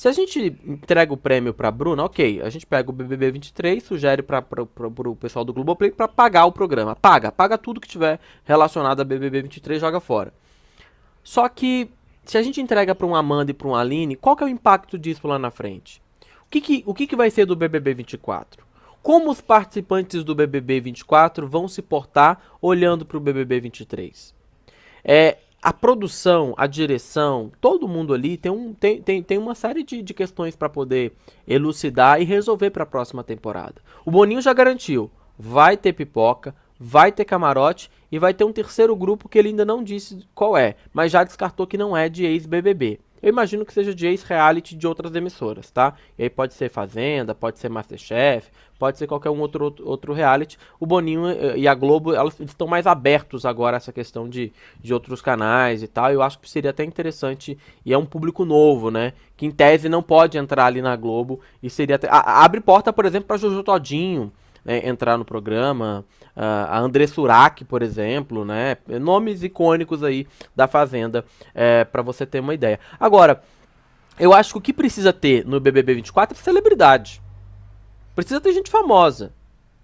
Se a gente entrega o prêmio para Bruna, ok, a gente pega o BBB 23, sugere para o pessoal do Globoplay para pagar o programa. Paga, paga tudo que tiver relacionado a BBB 23, joga fora. Só que se a gente entrega para um Amanda e para um Aline, qual que é o impacto disso lá na frente? O que, que o que, que vai ser do BBB 24? Como os participantes do BBB 24 vão se portar olhando para o BBB 23? É, a produção, a direção, todo mundo ali tem, um, tem, tem, tem uma série de, de questões para poder elucidar e resolver para a próxima temporada. O Boninho já garantiu, vai ter pipoca, vai ter camarote e vai ter um terceiro grupo que ele ainda não disse qual é, mas já descartou que não é de ex-BBB. Eu imagino que seja de ex-reality de outras emissoras, tá? E aí pode ser Fazenda, pode ser Masterchef, pode ser qualquer um outro, outro reality. O Boninho eh, eh, e a Globo, elas, estão mais abertos agora a essa questão de, de outros canais e tal. Eu acho que seria até interessante, e é um público novo, né? Que em tese não pode entrar ali na Globo e seria... Até, a, abre porta, por exemplo, para Jojo Todinho, né, entrar no programa. Uh, a André Surak, por exemplo, né? Nomes icônicos aí da Fazenda, é, para você ter uma ideia. Agora, eu acho que o que precisa ter no BBB 24 é celebridade. Precisa ter gente famosa,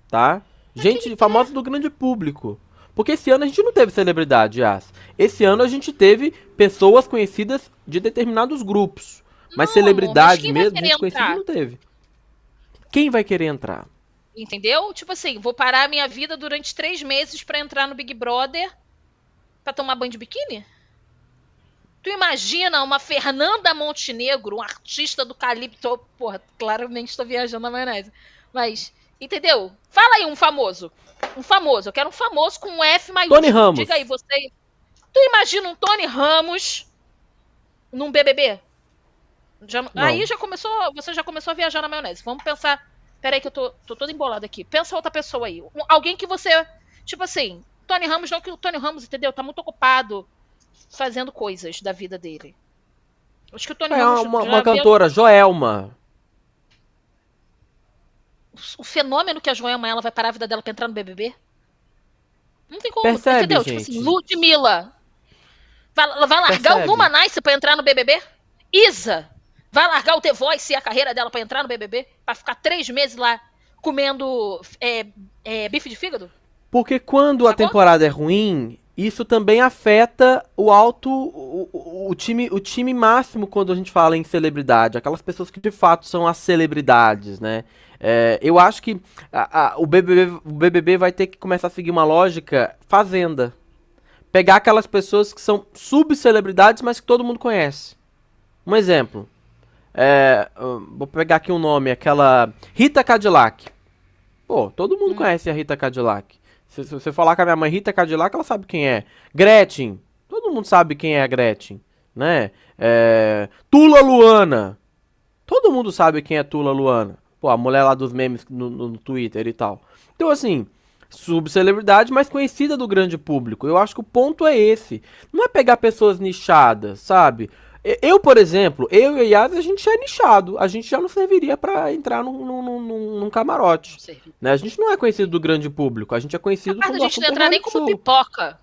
tá? Gente famosa do grande público. Porque esse ano a gente não teve celebridade, As. Esse ano a gente teve pessoas conhecidas de determinados grupos. Mas não, celebridade amor, mas mesmo, gente conhecida não teve. Quem vai querer entrar? Entendeu? Tipo assim, vou parar a minha vida durante três meses para entrar no Big Brother para tomar banho de biquíni? Tu imagina uma Fernanda Montenegro, um artista do Calypso. Porra, claramente estou viajando na maionese. Mas, entendeu? Fala aí um famoso. Um famoso. Eu quero um famoso com um F maiúsculo. Tony Ramos. Diga aí, você. Tu imagina um Tony Ramos num BBB? Já... Aí já começou. Você já começou a viajar na maionese. Vamos pensar Peraí, que eu tô, tô toda embolada aqui. Pensa outra pessoa aí. Um, alguém que você. Tipo assim, Tony Ramos, não que o Tony Ramos, entendeu? Tá muito ocupado fazendo coisas da vida dele. Acho que o Tony é, Ramos. Uma, uma cantora, viu... Joelma. O fenômeno que a Joelma ela vai parar a vida dela pra entrar no BBB? Não tem como, Percebe, tá entendeu? Tipo gente. Tipo assim, Ludmilla. Vai, vai largar Percebe. o Lumanice pra entrar no BBB? Isa Vai largar o The Voice e a carreira dela para entrar no BBB? Pra ficar três meses lá comendo é, é, bife de fígado? Porque quando a temporada é ruim, isso também afeta o alto. O, o, o, time, o time máximo quando a gente fala em celebridade. Aquelas pessoas que de fato são as celebridades, né? É, eu acho que a, a, o, BBB, o BBB vai ter que começar a seguir uma lógica fazenda. Pegar aquelas pessoas que são subcelebridades, mas que todo mundo conhece. Um exemplo. É, vou pegar aqui um nome, aquela. Rita Cadillac. Pô, todo mundo hum. conhece a Rita Cadillac. Se, você falar com a minha mãe Rita Cadillac, ela sabe quem é. Gretchen. Todo mundo sabe quem é a Gretchen. Né? É, Tula Luana. Todo mundo sabe quem é Tula Luana. Pô, a mulher lá dos memes no, no Twitter e tal. Então, assim, subcelebridade, mas conhecida do grande público. Eu acho que o ponto é esse. Não é pegar pessoas nichadas, sabe? Eu, por exemplo, eu e o Yas, a gente já é nichado. A gente já não serviria para entrar num, num, num, num camarote. Né? A gente não é conhecido do grande público, a gente é conhecido Capaz como. Capaz a gente não entrar nem como pipoca.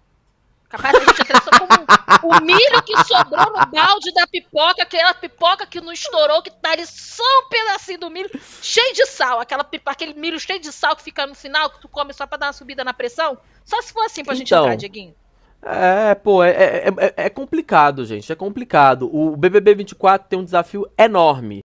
Capaz a gente entrar só como o milho que sobrou no balde da pipoca, aquela pipoca que não estourou, que tá ali só um pedacinho do milho, cheio de sal. Aquela pipa, aquele milho cheio de sal que fica no final, que tu come só pra dar uma subida na pressão. Só se for assim pra então, gente entrar, Dieguinho. É, pô, é, é, é, é complicado, gente. É complicado. O BBB 24 tem um desafio enorme.